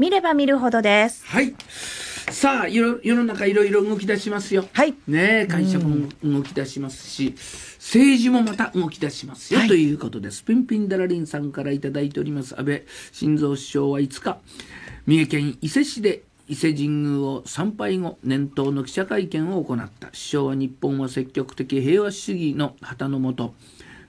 見れば見るほどです。はい。さあ、世の中いろいろ動き出しますよ。はい。ね会社も動き出しますし、政治もまた動き出しますよ、はい、ということです。ピンピンダラリンさんから頂いております、安倍晋三首相は5日、三重県伊勢市で伊勢神宮を参拝後年頭の記者会見を行った首相は日本は積極的平和主義の旗のもと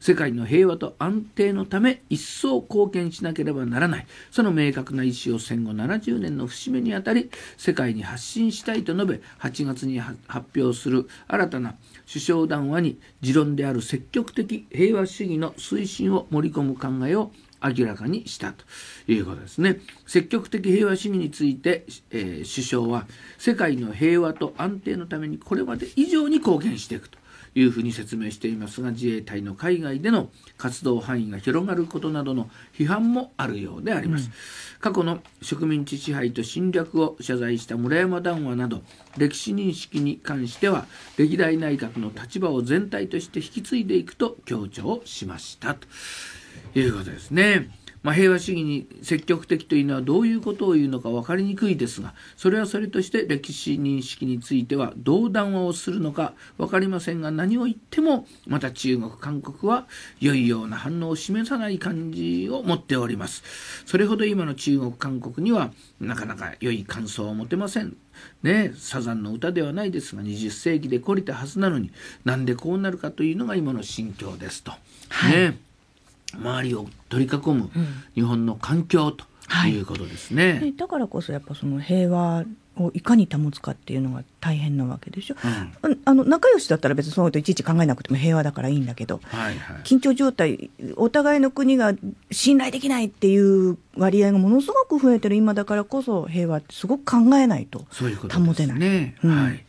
世界の平和と安定のため一層貢献しなければならないその明確な意思を戦後70年の節目にあたり世界に発信したいと述べ8月に発表する新たな首相談話に持論である積極的平和主義の推進を盛り込む考えを明らかにしたということですね。積極的平和主義について、えー、首相は世界の平和と安定のためにこれまで以上に貢献していくと。いうふうに説明していますが自衛隊の海外での活動範囲が広がることなどの批判もあるようであります、うん、過去の植民地支配と侵略を謝罪した村山談話など歴史認識に関しては歴代内閣の立場を全体として引き継いでいくと強調しましたということですね。まあ、平和主義に積極的というのはどういうことを言うのか分かりにくいですがそれはそれとして歴史認識についてはどう談話をするのか分かりませんが何を言ってもまた中国韓国は良いような反応を示さない感じを持っておりますそれほど今の中国韓国にはなかなか良い感想を持てませんね、サザンの歌ではないですが20世紀で懲りたはずなのになんでこうなるかというのが今の心境ですと。はい、ね周りを取り囲む日本の環境ということですね。はい、だからこそやっぱその平和をいかに保つかっていうのが大変なわけでしょ、うん、あの仲良しだったら別にそういこといちいち考えなくても平和だからいいんだけど、はいはい、緊張状態お互いの国が信頼できないっていう割合がものすごく増えてる今だからこそ平和ってすごく考えないと保てない。ういうはい、うん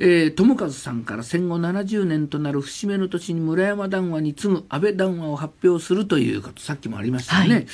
えー、友和さんから戦後70年となる節目の年に村山談話に次ぐ安倍談話を発表するということさっきもありましたね。はい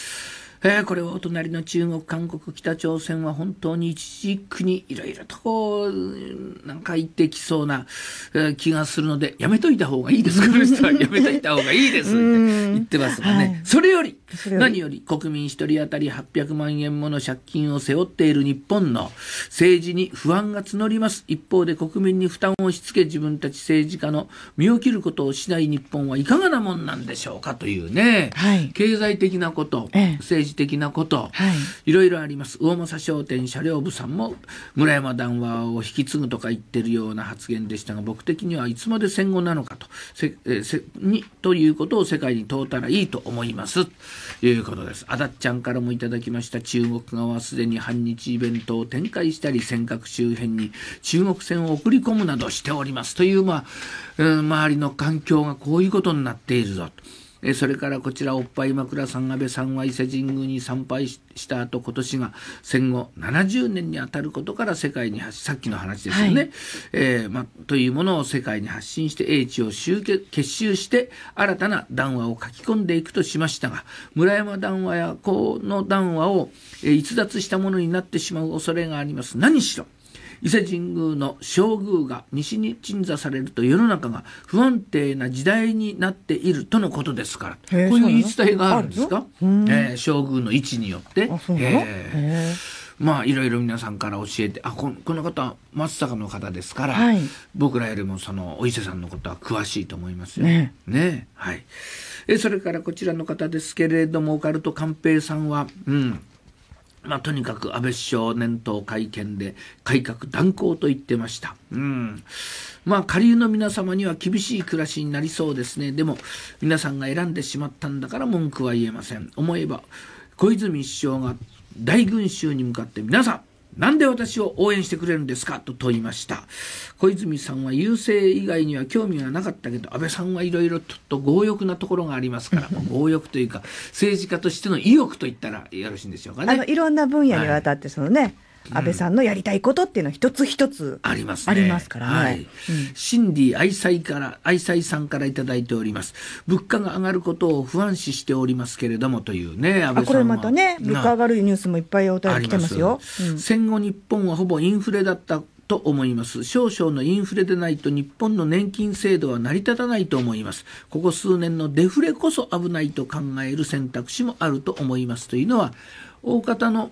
えー、これはお隣の中国、韓国、北朝鮮は本当に一時、にいろいろとこう、なんか言ってきそうな、えー、気がするので、やめといた方がいいです。この人はやめといた方がいいですって言ってますがね。それより、何より国民一人当たり800万円もの借金を背負っている日本の政治に不安が募ります。一方で国民に負担を押し付け自分たち政治家の身を切ることをしない日本はいかがなもんなんでしょうかというね、はい、経済的なこと、ええ、政治的なこと、はい、いろいろあります。大政商店車両部さんも村山談話を引き継ぐとか言ってるような発言でしたが、僕的にはいつまで戦後なのかと、せえせにということを世界に問うたらいいと思います。いうことです。あだっちゃんからもいただきました中国側はすでに反日イベントを展開したり尖閣周辺に中国船を送り込むなどしておりますという、まあ、うん、周りの環境がこういうことになっているぞと。えそれからこちらおっぱい枕さん安倍さんは伊勢神宮に参拝した後今年が戦後70年にあたることから世界にさっきの話ですよね、はい、えー、ま、というものを世界に発信して英知を集結集して新たな談話を書き込んでいくとしましたが村山談話やこの談話を、え逸脱したものになってしまう恐れがあります。何しろ伊勢神宮の将宮が西に鎮座されると世の中が不安定な時代になっているとのことですから、こういう言い伝えがあるんですか、えー、将宮の位置によって。まあいろいろ皆さんから教えてあここの方は松阪の方ですから、はい、僕らよりもそのお伊勢さんのことは詳しいと思いますよ。ねねはい、えそれからこちらの方ですけれどもオカルト寛平さんは、うん、まあ、とにかく安倍首相年頭会見で改革断行と言ってました。うん。まあ、下流の皆様には厳しい暮らしになりそうですね。でも、皆さんが選んでしまったんだから文句は言えません。思えば、小泉首相が大群衆に向かって皆さん、なんで私を応援してくれるんですかと問いました。小泉さんは郵政以外には興味はなかったけど、安倍さんはいろいろちょっと強欲なところがありますから、強欲というか、政治家としての意欲といったらよろしいんでしょうかね。いろんな分野にわたって、そのね、はい安倍さんのやりたいことっていうのは一つ一つあります、ね、ありますから、はい、うん、シンディ愛妻から愛妻さんからいいております物価が上がることを不安視しておりますけれどもというね安倍さんこれまたね物価上がるニュースもいっぱいお便り来てますよ、うん、戦後日本はほぼインフレだったと思います少々のインフレでないと日本の年金制度は成り立たないと思いますここ数年のデフレこそ危ないと考える選択肢もあると思いますというのは大方の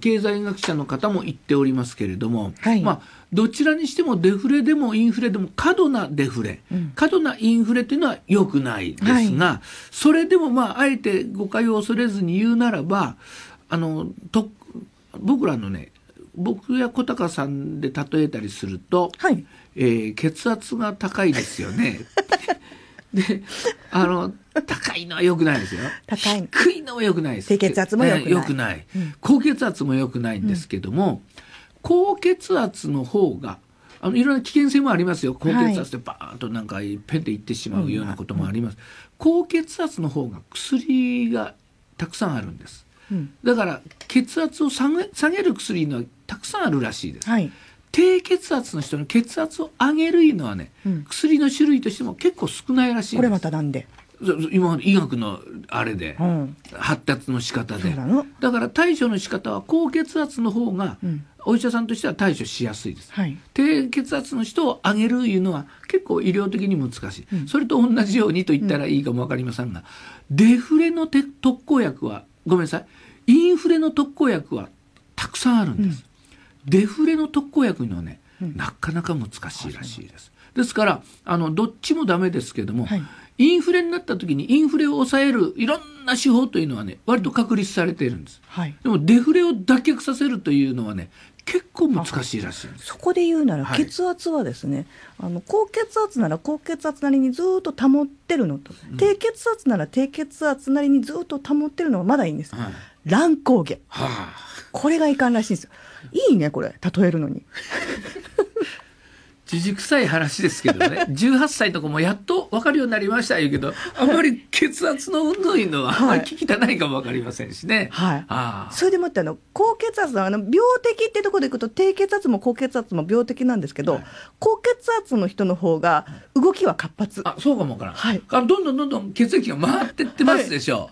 経済学者の方も言っておりますけれども、はい、まあ、どちらにしてもデフレでもインフレでも過度なデフレ、うん、過度なインフレというのは良くないですが、はい、それでも、まあ、あえて誤解を恐れずに言うならばあのと僕らのね僕や小高さんで例えたりすると、はい、えー、血圧が高いですよね。で、あの、高いのは良くないですよ。高い。低いのも良くないです。低血圧も良くない。良くない。高血圧も良くないんですけども、うん、高血圧の方が、あのいろんな危険性もありますよ。高血圧でバーンとなんかペンでいってしまうようなこともあります。高血圧の方が薬がたくさんあるんです。だから血圧を下げ下げる薬のたくさんあるらしいです。はい、低血圧の人の血圧を上げるのはね、うん、薬の種類としても結構少ないらしいこれまたなんで今医学のあれで、うん、発達の仕方でだから対処の仕方は高血圧の方が、うん、お医者さんとしては対処しやすいです、はい、低血圧の人を上げるいうのは結構医療的に難しい、うん、それと同じようにと言ったらいいかも分かりませんが、デフレの特効薬はごめんなさいインフレの特効薬はたくさんあるんです、デフレの特効薬にはね、うん、なかなか難しいらしいです。ですから、あの、どっちもダメですけども、はい、インフレになった時にインフレを抑えるいろんな手法というのはね、割と確立されているんです。はい、でも、デフレを脱却させるというのはね、結構難しいらしいそこで言うなら血圧はですね、はい、あの高血圧なら高血圧なりにずっと保ってるのと、うん、低血圧なら低血圧なりにずっと保ってるのはまだいいんです、はい、乱高下、はあこれがいかんらしいんですよいいねこれ例えるのに自粛臭い話ですけどね18 歳とかもやっと分かるようになりました言うけどあんまり血圧の運動いのは、はい、聞きたないかも分かりませんしね。はい、あそれでもってあの高血圧のあの病的ってところでいくと低血圧も高血圧も病的なんですけど、はい、高血圧の人の方が動きは活発。あそうかもからん、はい、あどんどんどんどん血液が回ってってますでしょう。はい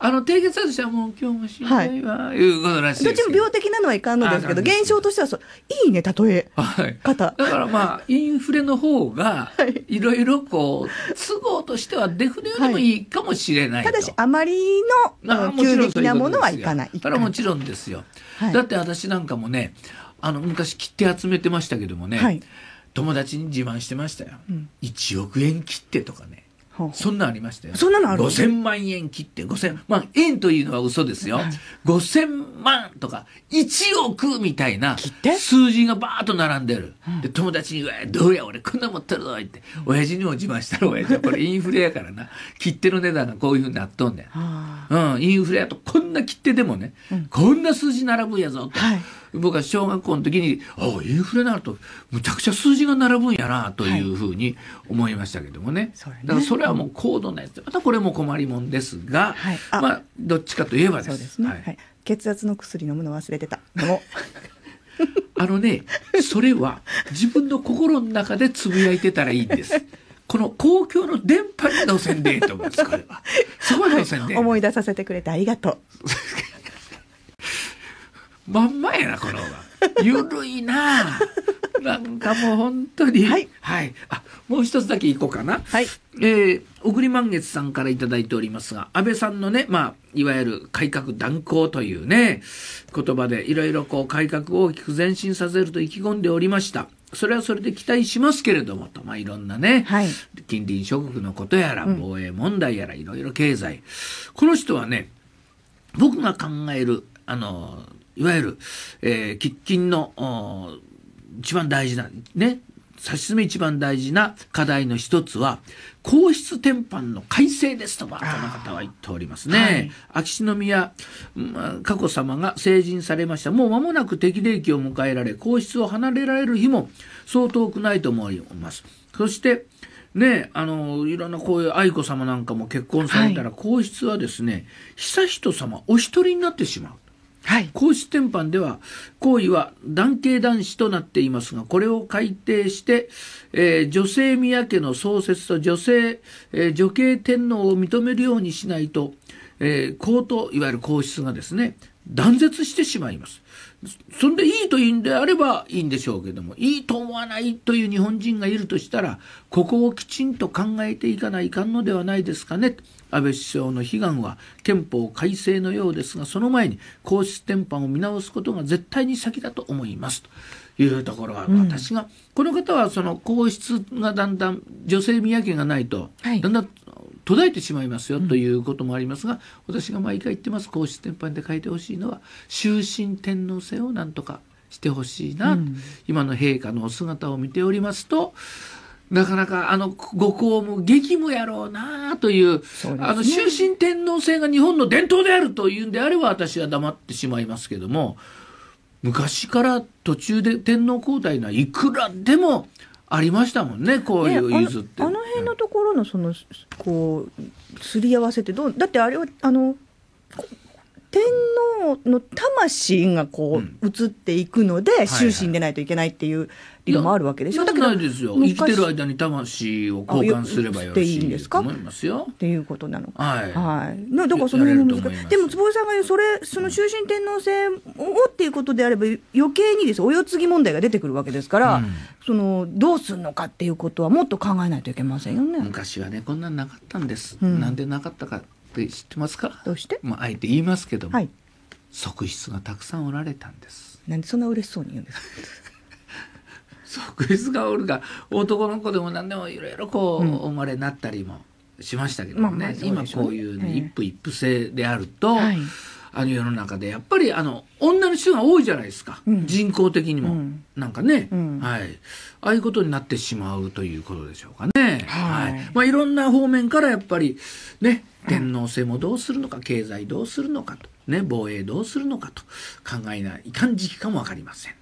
あの低血圧者も今日も心んいわ、はい、うことらしいどっちも病的なのはいかんのですけど、現象としてはそう、いいね、例え方、はい。だからまあ、インフレの方が、いろいろこう、都合としてはデフレよりもいいかもしれない、ただし、あまりの急激なものはいかない。それはもちろんですよ。だって私なんかもね、あの、昔切手集めてましたけどもね、友達に自慢してましたよ。1億円切手とかね。そんなありましたよ。そんなのある ?5000 万円切って、5000万円というのは嘘ですよ。5000万とか、1億みたいな数字がバーっと並んでる。で、友達に、え、どうや、俺こんな持ってるぞって、親父にも自慢したら、親父はこれインフレやからな、切手の値段がこういうふうになっとんねん。うん、インフレやとこんな切手でもね、こんな数字並ぶやぞと。はい僕は小学校の時にああインフレになるとむちゃくちゃ数字が並ぶんやなというふうに思いましたけどもねはい、だからそれはもう高度なやつまたこれも困りもんですが、はい、あまあどっちかといえばですそうですね、はい、血圧の薬飲むの忘れてた あのねそれは自分の心の中でつぶやいてたらいいんです。この公共の電波に乗せんでいいと思うんです、これは。そ乗せんで、はい、思い出させてくれてありがとう。まんまやな、このゆる いな。なんかもう本当に。はい。はい。あ、もう一つだけいこうかな。はい。えー、小栗満月さんから頂いておりますが、安倍さんのね、まあ、いわゆる改革断行というね、言葉でいろいろこう改革を大きく前進させると意気込んでおりました。それはそれで期待しますけれどもと、まあ、いろんなね、はい、近隣諸国のことやら、防衛問題やら、いろいろ経済。この人はね、僕が考える、あの、いわゆる、え喫緊の一番大事な、ね、差し進め一番大事な課題の一つは、皇室転換の改正ですとこの方は言っておりますね。はい、秋篠宮、佳子さまが成人されました。もう間もなく適齢期を迎えられ、皇室を離れられる日もそう遠くないと思います。そして、ね、あのいろんなこういう愛子さまなんかも結婚されたら、はい、皇室はですね悠仁さまお一人になってしまう。はい、皇室典範では皇位は男系男子となっていますがこれを改定して、えー、女性宮家の創設と女性、えー、女系天皇を認めるようにしないと、えー、皇といわゆる皇室がですね断絶してしまいます。そんでいいというんであればいいんでしょうけども、いいと思わないという日本人がいるとしたら、ここをきちんと考えていかないかんのではないですかね。安倍首相の悲願は憲法改正のようですが、その前に皇室典範を見直すことが絶対に先だと思います。というところは、私が、うん、この方はその皇室がだんだん女性宮家がないと、はい、だんだん途絶えてしまいますよということもありますが、うん、私が毎回言ってます皇室典範で書いてほしいのは終身天皇制をなんとかしてほしいな、うん、今の陛下のお姿を見ておりますとなかなかあのご公務激務やろうなという、ね、あの終身天皇制が日本の伝統であるというんであれば私は黙ってしまいますけども昔から途中で天皇交代なはいくらでもありましたもんねこういうゆずって、辺のところのそのこうすり合わせってどうだってあれはあの天皇の魂がこう移っていくので終身でないといけないっていう理論もあるわけでしょ。だけどないですよ。生きてる間に魂を交換すればよろしいんですか。っていうことなのか。はい。はい。だからその辺難しい。でも坪井さんが言うそれその終身天皇制をっていうことであれば余計にですお世継ぎ問題が出てくるわけですから、うん、そのどうするのかっていうことはもっと考えないといけませんよね。昔はねこんなんなかったんです。うん、なんでなかったか。って知ってますかどうしてまあ、えて言いますけども、はい、側室がたくさんおられたんですなんでそんな嬉しそうに言うんですか 側室がおるが男の子でも何でもいろいろこう、うん、お生まれになったりもしましたけどねまあまあね、今こういうね、えー、一夫一夫制であると、はいあの世の中でやっぱりあの女の人が多いじゃないですか、うん、人口的にも、うん、なんかね、うん、はい、ああいうことになってしまうということでしょうかね。はい、はい、まあ、いろんな方面からやっぱりね天皇制もどうするのか経済どうするのかと、ね、防衛どうするのかと考えないかん時期かも分かりません。